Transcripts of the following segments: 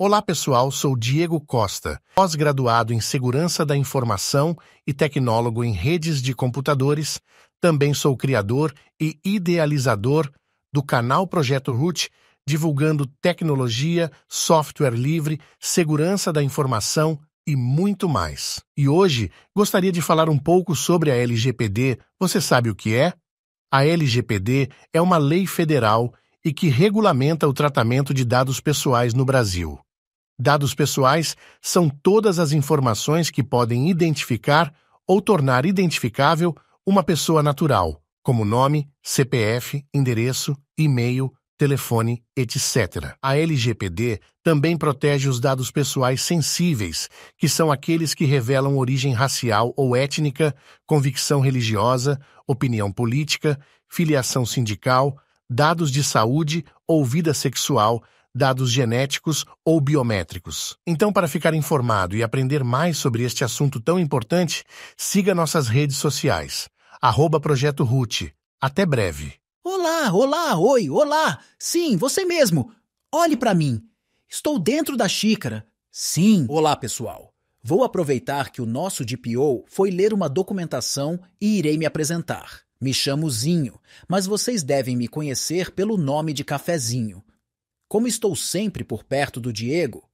Olá pessoal, sou Diego Costa, pós-graduado em Segurança da Informação e tecnólogo em redes de computadores. Também sou criador e idealizador do canal Projeto Root, divulgando tecnologia, software livre, segurança da informação e muito mais. E hoje gostaria de falar um pouco sobre a LGPD. Você sabe o que é? A LGPD é uma lei federal e que regulamenta o tratamento de dados pessoais no Brasil. Dados pessoais são todas as informações que podem identificar ou tornar identificável uma pessoa natural, como nome, CPF, endereço, e-mail, telefone, etc. A LGPD também protege os dados pessoais sensíveis, que são aqueles que revelam origem racial ou étnica, convicção religiosa, opinião política, filiação sindical, dados de saúde ou vida sexual dados genéticos ou biométricos. Então, para ficar informado e aprender mais sobre este assunto tão importante, siga nossas redes sociais. Arroba Projeto Root. Até breve. Olá, olá, oi, olá! Sim, você mesmo! Olhe para mim! Estou dentro da xícara! Sim! Olá, pessoal! Vou aproveitar que o nosso DPO foi ler uma documentação e irei me apresentar. Me chamo Zinho, mas vocês devem me conhecer pelo nome de Cafezinho. Como estou sempre por perto do Diego,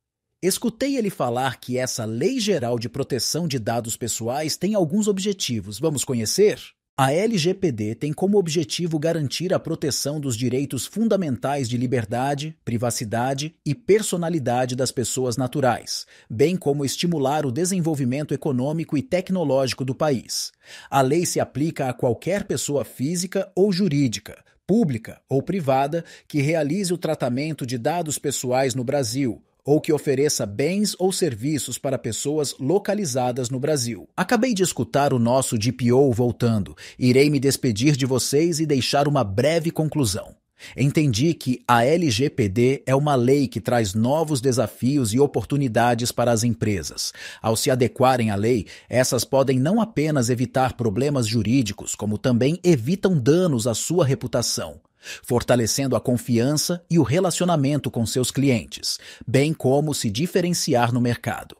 escutei ele falar que essa Lei Geral de Proteção de Dados Pessoais tem alguns objetivos. Vamos conhecer? A LGPD tem como objetivo garantir a proteção dos direitos fundamentais de liberdade, privacidade e personalidade das pessoas naturais, bem como estimular o desenvolvimento econômico e tecnológico do país. A lei se aplica a qualquer pessoa física ou jurídica, pública ou privada que realize o tratamento de dados pessoais no Brasil ou que ofereça bens ou serviços para pessoas localizadas no Brasil. Acabei de escutar o nosso DPO voltando. Irei me despedir de vocês e deixar uma breve conclusão. Entendi que a LGPD é uma lei que traz novos desafios e oportunidades para as empresas. Ao se adequarem à lei, essas podem não apenas evitar problemas jurídicos, como também evitam danos à sua reputação, fortalecendo a confiança e o relacionamento com seus clientes, bem como se diferenciar no mercado.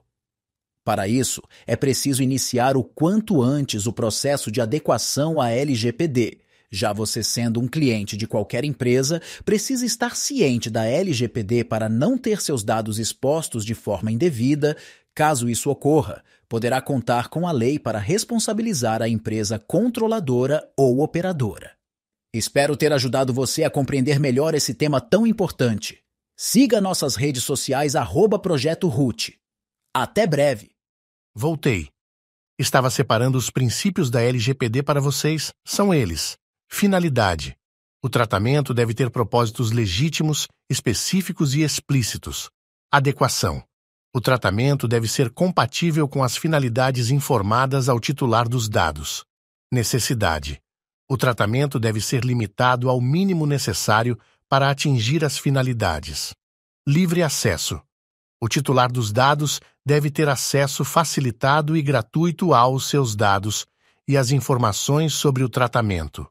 Para isso, é preciso iniciar o quanto antes o processo de adequação à LGPD já você sendo um cliente de qualquer empresa, precisa estar ciente da LGPD para não ter seus dados expostos de forma indevida. Caso isso ocorra, poderá contar com a lei para responsabilizar a empresa controladora ou operadora. Espero ter ajudado você a compreender melhor esse tema tão importante. Siga nossas redes sociais @projetoroot. Até breve! Voltei. Estava separando os princípios da LGPD para vocês. São eles. Finalidade: O tratamento deve ter propósitos legítimos, específicos e explícitos. Adequação: O tratamento deve ser compatível com as finalidades informadas ao titular dos dados. Necessidade: O tratamento deve ser limitado ao mínimo necessário para atingir as finalidades. Livre acesso: O titular dos dados deve ter acesso facilitado e gratuito aos seus dados e às informações sobre o tratamento.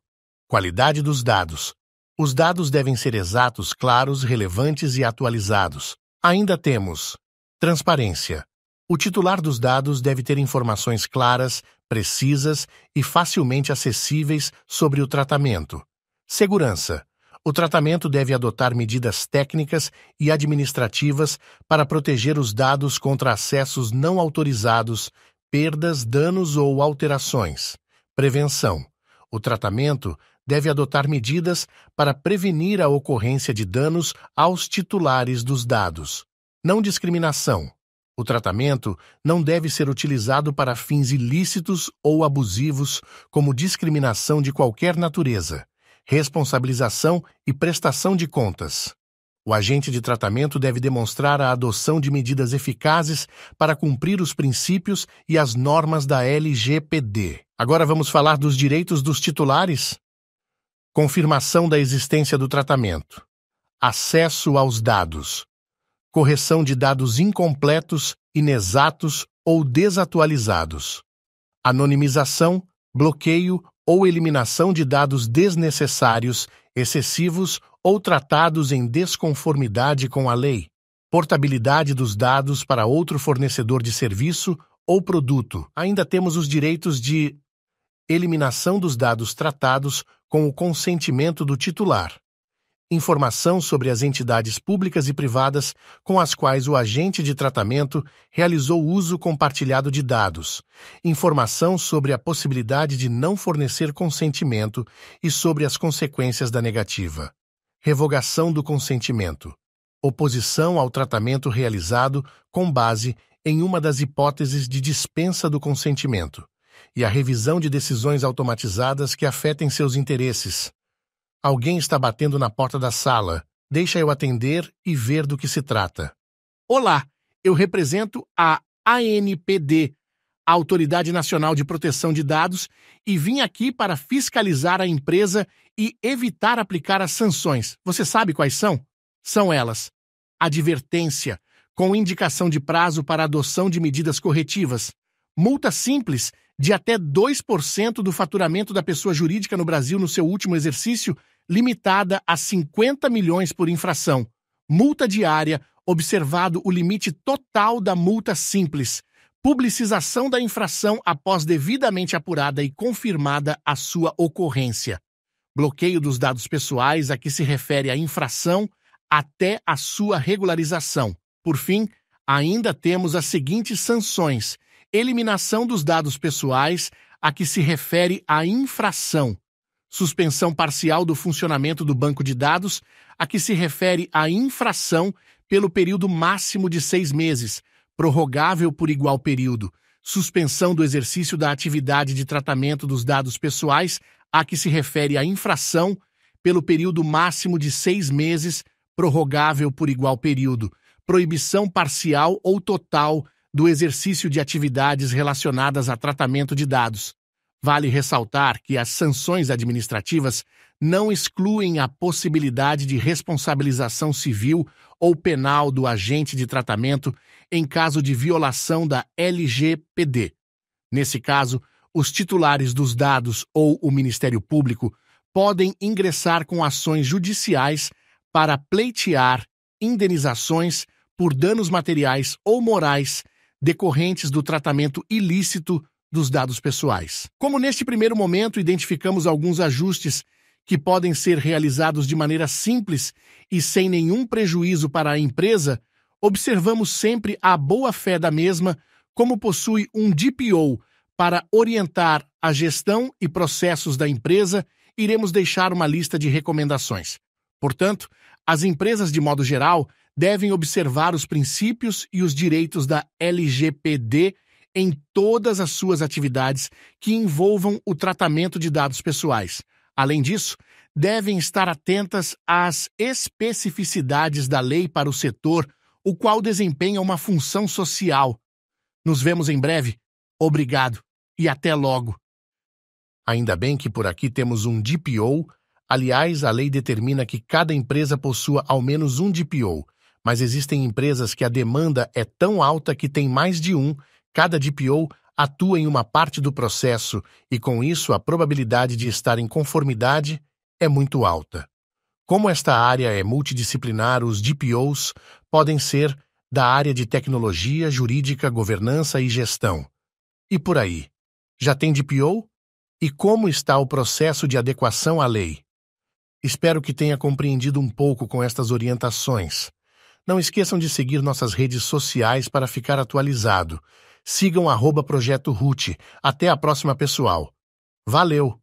Qualidade dos dados. Os dados devem ser exatos, claros, relevantes e atualizados. Ainda temos transparência. O titular dos dados deve ter informações claras, precisas e facilmente acessíveis sobre o tratamento. Segurança. O tratamento deve adotar medidas técnicas e administrativas para proteger os dados contra acessos não autorizados, perdas, danos ou alterações. Prevenção. O tratamento deve adotar medidas para prevenir a ocorrência de danos aos titulares dos dados. Não discriminação. O tratamento não deve ser utilizado para fins ilícitos ou abusivos, como discriminação de qualquer natureza, responsabilização e prestação de contas. O agente de tratamento deve demonstrar a adoção de medidas eficazes para cumprir os princípios e as normas da LGPD. Agora vamos falar dos direitos dos titulares? confirmação da existência do tratamento, acesso aos dados, correção de dados incompletos, inexatos ou desatualizados, anonimização, bloqueio ou eliminação de dados desnecessários, excessivos ou tratados em desconformidade com a lei, portabilidade dos dados para outro fornecedor de serviço ou produto. Ainda temos os direitos de eliminação dos dados tratados com o consentimento do titular. Informação sobre as entidades públicas e privadas com as quais o agente de tratamento realizou uso compartilhado de dados. Informação sobre a possibilidade de não fornecer consentimento e sobre as consequências da negativa. Revogação do consentimento. Oposição ao tratamento realizado com base em uma das hipóteses de dispensa do consentimento e a revisão de decisões automatizadas que afetem seus interesses. Alguém está batendo na porta da sala. Deixa eu atender e ver do que se trata. Olá, eu represento a ANPD, a Autoridade Nacional de Proteção de Dados, e vim aqui para fiscalizar a empresa e evitar aplicar as sanções. Você sabe quais são? São elas: advertência, com indicação de prazo para adoção de medidas corretivas, multa simples de até 2% do faturamento da pessoa jurídica no Brasil no seu último exercício, limitada a 50 milhões por infração. Multa diária, observado o limite total da multa simples. Publicização da infração após devidamente apurada e confirmada a sua ocorrência. Bloqueio dos dados pessoais a que se refere a infração até a sua regularização. Por fim, ainda temos as seguintes sanções eliminação dos dados pessoais a que se refere a infração, suspensão parcial do funcionamento do banco de dados a que se refere a infração pelo período máximo de seis meses, prorrogável por igual período, suspensão do exercício da atividade de tratamento dos dados pessoais a que se refere a infração pelo período máximo de seis meses, prorrogável por igual período, proibição parcial ou total do exercício de atividades relacionadas a tratamento de dados. Vale ressaltar que as sanções administrativas não excluem a possibilidade de responsabilização civil ou penal do agente de tratamento em caso de violação da LGPD. Nesse caso, os titulares dos dados ou o Ministério Público podem ingressar com ações judiciais para pleitear indenizações por danos materiais ou morais decorrentes do tratamento ilícito dos dados pessoais. Como neste primeiro momento identificamos alguns ajustes que podem ser realizados de maneira simples e sem nenhum prejuízo para a empresa, observamos sempre a boa-fé da mesma, como possui um DPO para orientar a gestão e processos da empresa, iremos deixar uma lista de recomendações. Portanto, as empresas, de modo geral, devem observar os princípios e os direitos da LGPD em todas as suas atividades que envolvam o tratamento de dados pessoais. Além disso, devem estar atentas às especificidades da lei para o setor, o qual desempenha uma função social. Nos vemos em breve. Obrigado e até logo. Ainda bem que por aqui temos um DPO. Aliás, a lei determina que cada empresa possua ao menos um DPO mas existem empresas que a demanda é tão alta que tem mais de um, cada DPO atua em uma parte do processo e, com isso, a probabilidade de estar em conformidade é muito alta. Como esta área é multidisciplinar, os DPOs podem ser da área de tecnologia, jurídica, governança e gestão. E por aí. Já tem DPO? E como está o processo de adequação à lei? Espero que tenha compreendido um pouco com estas orientações. Não esqueçam de seguir nossas redes sociais para ficar atualizado. Sigam arroba Projeto Rute. Até a próxima, pessoal. Valeu!